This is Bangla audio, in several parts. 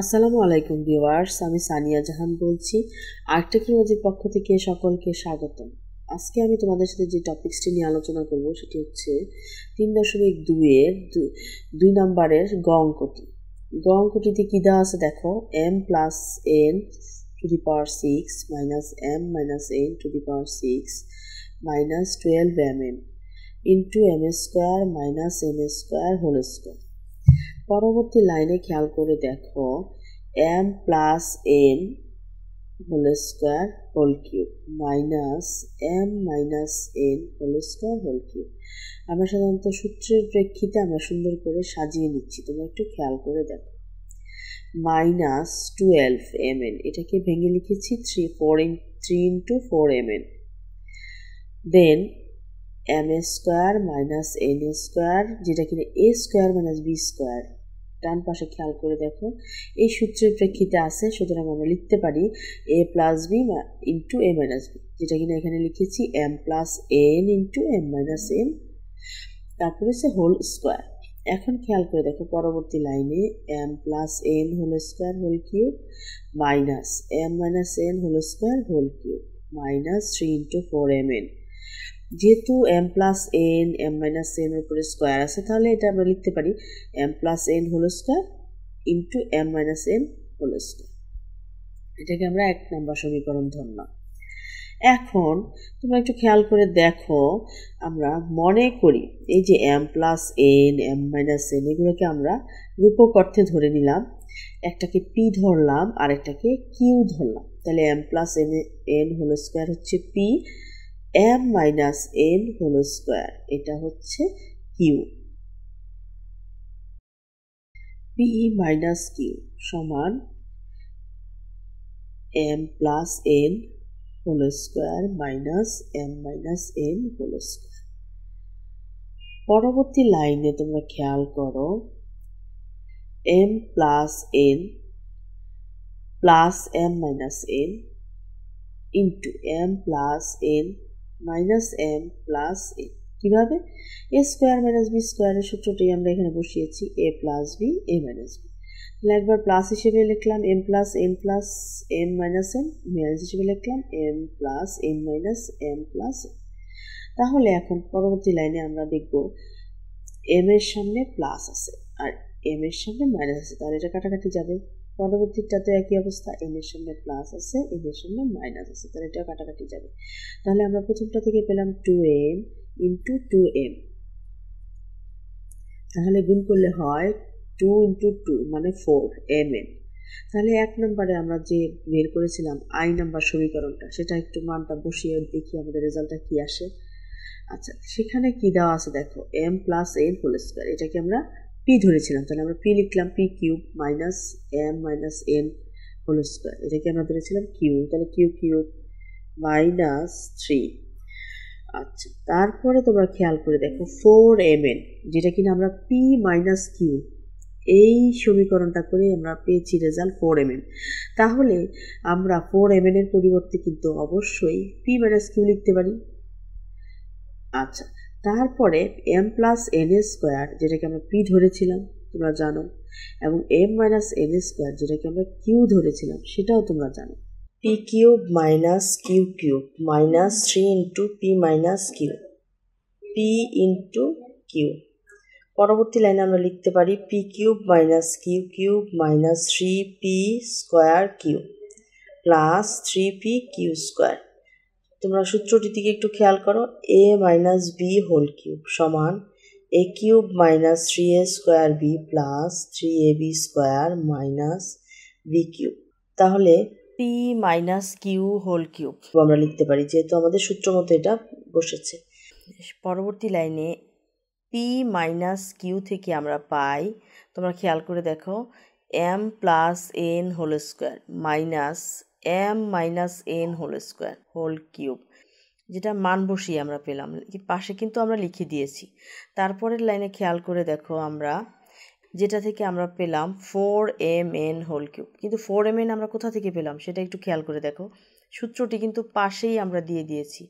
আসসালামু আলাইকুম ভিওয়ার্স আমি সানিয়া জাহান বলছি টেকনোলজির পক্ষ থেকে সকলকে স্বাগতম আজকে আমি তোমাদের সাথে যে টপিক্সটি নিয়ে আলোচনা করব সেটি হচ্ছে তিন দশমিক দুইয়ের দুই নম্বরের গ অঙ্কটি গ অঙ্কটিতে কী দেওয়া আছে দেখো M plus N to the power six minus M minus N to the power six minus twelve M N into M A square minus M A square whole square পরবর্তী লাইনে খেয়াল করে দেখো M plus M whole square whole cube minus M minus N whole square whole cube আমরা সাধারণত সূত্রের প্রেক্ষিতে আমরা সুন্দর করে সাজিয়ে নিচ্ছি তোমরা একটু খেয়াল করে দেখো মাইনাস টুয়েলভ এম এন এটাকে ভেঙে লিখেছি three four in three into four M N then M A square minus N A square যেটা কিনা A square minus B square ডান পাশে খেয়াল করে দেখো এই সূত্রের প্রেক্ষিতে আছে সুতরাং আমরা লিখতে পারি A plus B into A minus B যেটা কিনা এখানে লিখেছি M plus N into M minus N তারপরে হচ্ছে হোল স্কোয়ার এখন খেয়াল করে দেখো পরবর্তী লাইনে M plus N whole square whole cube minus M minus N whole square whole cube minus three into four M N যেহেতু M plus N M minus N এর উপরে স্কোয়ার আছে তাহলে এটা আমরা লিখতে পারি M plus N whole square into M minus N whole square এটাকে আমরা এক নম্বর সমীকরণ ধরলাম এখন তোমরা একটু খেয়াল করে দেখো আমরা মনে করি এই যে M plus N M minus N এগুলোকে আমরা রূপক অর্থে ধরে নিলাম একটাকে পি ধরলাম আর একটাকে কিউ ধরলাম তাহলে M plus N N whole square হচ্ছে P M minus N whole square এটা হচ্ছে কিউ পিই মাইনাস কিউ সমান M plus N whole square minus M minus N whole square পরবর্তী লাইনে তোমরা খেয়াল করো M plus N plus M minus N into M plus N minus M plus A কীভাবে এ স্কোয়ার মাইনাস বি স্কোয়ারের সূত্রটি আমরা এখানে বসিয়েছি A plus B A minus B তাহলে একবার প্লাস হিসেবে লিখলাম M plus M plus M minus M minus হিসেবে লিখলাম M plus M minus M plus তাহলে এখন পরবর্তী লাইনে আমরা দেখব এম এর সামনে প্লাস আছে আর এম এর সামনে মাইনাস আছে তাহলে এটা কাটাকাটি যাবে পরবর্তীটাতে একই অবস্থা এম এর সামনে প্লাস আছে এম এর সামনে মাইনাস আছে তাহলে এটা কাটাকাটি যাবে তাহলে আমরা প্রথমটা থেকে পেলাম two M into two M তাহলে গুণ করলে হয় টু ইন্টু টু মানে ফোর এম এম তাহলে এক নম্বরে আমরা যে বের করেছিলাম আই নাম্বার সমীকরণটা সেটা একটু মানটা বসিয়ে দেখি আমাদের রেজাল্টটা কি আসে আচ্ছা সেখানে কি দেওয়া আছে দেখো M plus N whole square এটাকে আমরা পি ধরেছিলাম তাহলে আমরা পি লিখলাম P cube minus M minus N whole square এটাকে আমরা ধরেছিলাম কিউ তাহলে কিউ কিউব মাইনাস থ্রি আচ্ছা তারপরে তোমরা খেয়াল করে দেখো ফোর এম এন যেটা কিনা আমরা পি মাইনাস কিউ এই সমীকরণটা করে আমরা পেয়েছি রেজাল্ট ফোর এম এন তাহলে আমরা ফোর এম এর পরিবর্তে কিন্তু অবশ্যই পি মাইনাস কিউ লিখতে পারি আচ্ছা তারপরে এম প্লাস এন স্কোয়ার যেটাকে আমরা পি ধরেছিলাম তোমরা জানো এবং এম মাইনাস এন স্কোয়ার যেটাকে আমরা কিউ ধরেছিলাম সেটাও তোমরা জানো P cube minus Q cube minus three into P minus Q P into Q পরবর্তী লাইনে আমরা লিখতে পারি P cube minus Q cube minus three P square Q plus three P Q square তোমরা সূত্রটি দিকে একটু খেয়াল করো A minus B whole cube সমান A cube minus three A square B plus three A B square minus B cube তাহলে P minus Q whole cube আমরা লিখতে পারি যেহেতু আমাদের সূত্র মতো এটা বসেছে পরবর্তী লাইনে পি মাইনাস কিউ থেকে আমরা পাই তোমরা খেয়াল করে দেখো M plus N whole square minus M minus N whole square whole cube যেটা মান বসিয়ে আমরা পেলাম পাশে কিন্তু আমরা লিখে দিয়েছি তারপরের লাইনে খেয়াল করে দেখো আমরা যেটা থেকে আমরা পেলাম four M N whole cube কিন্তু ফোর এম এন আমরা কোথা থেকে পেলাম সেটা একটু খেয়াল করে দেখো সূত্রটি কিন্তু পাশেই আমরা দিয়ে দিয়েছি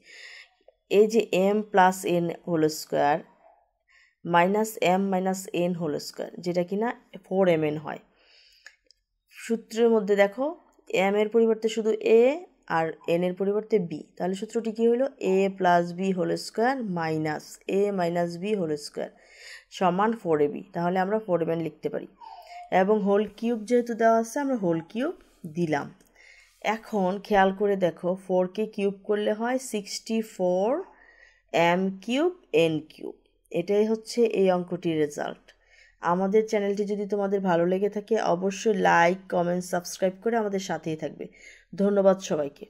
এই যে M plus N whole square minus M minus N whole square যেটা কি না ফোর এম এন হয় সূত্রের মধ্যে দেখো এম এর পরিবর্তে শুধু এ আর এন এর পরিবর্তে বি তাহলে সূত্রটি কী হলো A plus B whole square minus A minus B whole square সমান ফোর এ বি তাহলে আমরা ফোর এম লিখতে পারি এবং হোল কিউব যেহেতু দেওয়া আছে আমরা হোল কিউব দিলাম এখন খেয়াল করে দেখো ফোরকে কিউব করলে হয় sixty four M cube N cube এটাই হচ্ছে এই অঙ্কটির রেজাল্ট আমাদের চ্যানেলটি যদি তোমাদের ভালো লেগে থাকে অবশ্যই লাইক কমেন্ট সাবস্ক্রাইব করে আমাদের সাথেই থাকবে ধন্যবাদ সবাইকে